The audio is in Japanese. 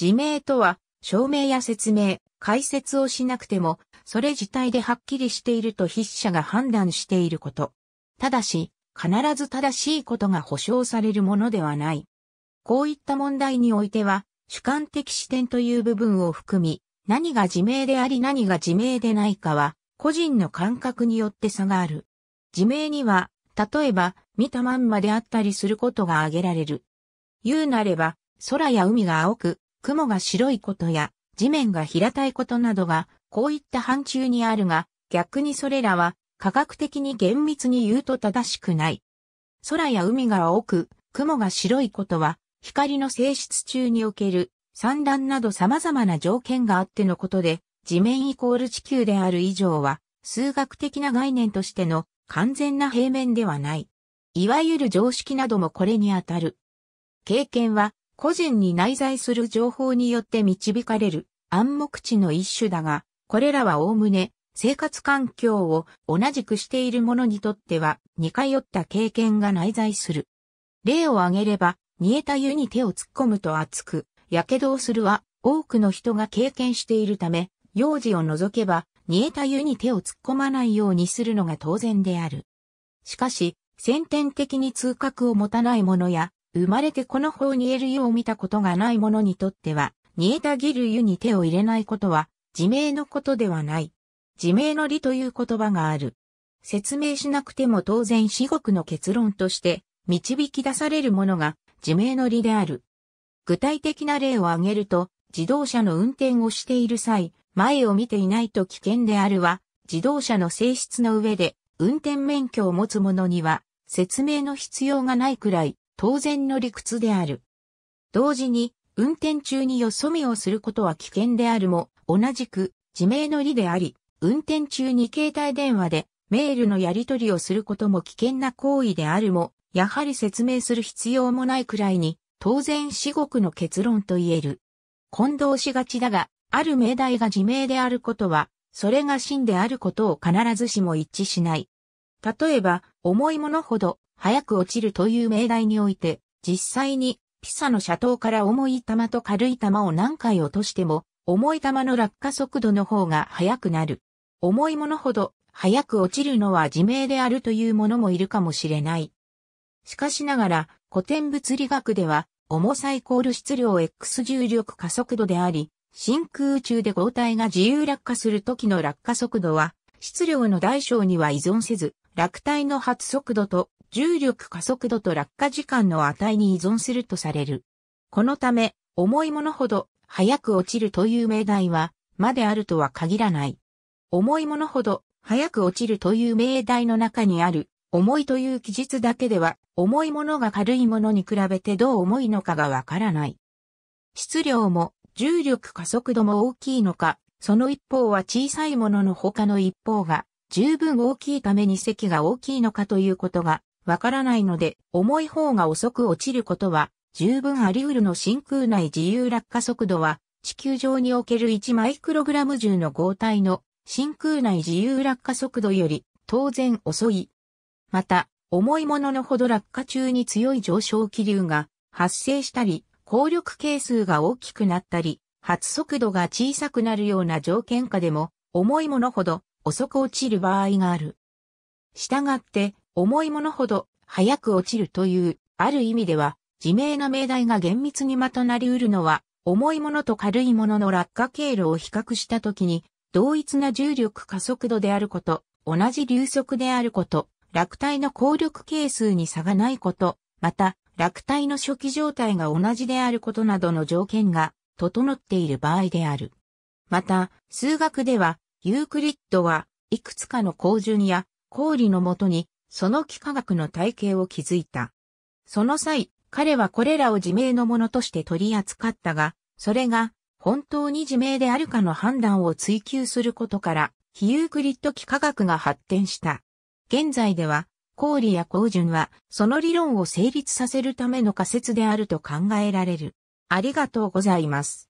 自明とは、証明や説明、解説をしなくても、それ自体ではっきりしていると筆者が判断していること。ただし、必ず正しいことが保証されるものではない。こういった問題においては、主観的視点という部分を含み、何が自明であり何が自明でないかは、個人の感覚によって差がある。自明には、例えば、見たまんまであったりすることが挙げられる。言うなれば、空や海が青く、雲が白いことや、地面が平たいことなどが、こういった範疇にあるが、逆にそれらは、科学的に厳密に言うと正しくない。空や海が青く、雲が白いことは、光の性質中における、産卵など様々な条件があってのことで、地面イコール地球である以上は、数学的な概念としての完全な平面ではない。いわゆる常識などもこれにあたる。経験は個人に内在する情報によって導かれる暗黙知の一種だが、これらはおおむね生活環境を同じくしている者にとっては似通った経験が内在する。例を挙げれば、煮えた湯に手を突っ込むと熱く、火傷をするは多くの人が経験しているため、幼児を除けば、煮えた湯に手を突っ込まないようにするのが当然である。しかし、先天的に痛覚を持たない者や、生まれてこの方にえる湯を見たことがない者にとっては、煮えたぎる湯に手を入れないことは、自明のことではない。自明の理という言葉がある。説明しなくても当然至極の結論として、導き出されるものが、自明の理である。具体的な例を挙げると、自動車の運転をしている際、前を見ていないと危険であるは、自動車の性質の上で、運転免許を持つ者には、説明の必要がないくらい、当然の理屈である。同時に、運転中によそ見をすることは危険であるも、同じく、自明の理であり、運転中に携帯電話でメールのやり取りをすることも危険な行為であるも、やはり説明する必要もないくらいに、当然至極の結論と言える。混同しがちだが、ある命題が自明であることは、それが真であることを必ずしも一致しない。例えば、重いものほど早く落ちるという命題において、実際にピサの斜塔から重い球と軽い球を何回落としても、重い球の落下速度の方が速くなる。重いものほど早く落ちるのは自明であるというものもいるかもしれない。しかしながら、古典物理学では、重さイコール質量 X 重力加速度であり、真空中で合体が自由落下する時の落下速度は、質量の大小には依存せず、落体の発速度と重力加速度と落下時間の値に依存するとされる。このため、重いものほど早く落ちるという命題は、まであるとは限らない。重いものほど早く落ちるという命題の中にある、重いという記述だけでは、重いものが軽いものに比べてどう重いのかがわからない。質量も重力加速度も大きいのか、その一方は小さいものの他の一方が十分大きいために積が大きいのかということがわからないので、重い方が遅く落ちることは、十分あり得るの真空内自由落下速度は、地球上における1マイクログラム重の合体の真空内自由落下速度より当然遅い。また、重いもののほど落下中に強い上昇気流が発生したり、効力係数が大きくなったり、発速度が小さくなるような条件下でも、重いものほど遅く落ちる場合がある。したがって、重いものほど早く落ちるという、ある意味では、自明な命題が厳密にまとなりうるのは、重いものと軽いものの落下経路を比較したときに、同一な重力加速度であること、同じ流速であること、落体の効力係数に差がないこと、また、落体の初期状態が同じであることなどの条件が整っている場合である。また、数学では、ユークリッドはいくつかの高順や公理のもとにその幾何学の体系を築いた。その際、彼はこれらを自明のものとして取り扱ったが、それが本当に自明であるかの判断を追求することから、非ユークリッド幾何学が発展した。現在では、理や公順は、その理論を成立させるための仮説であると考えられる。ありがとうございます。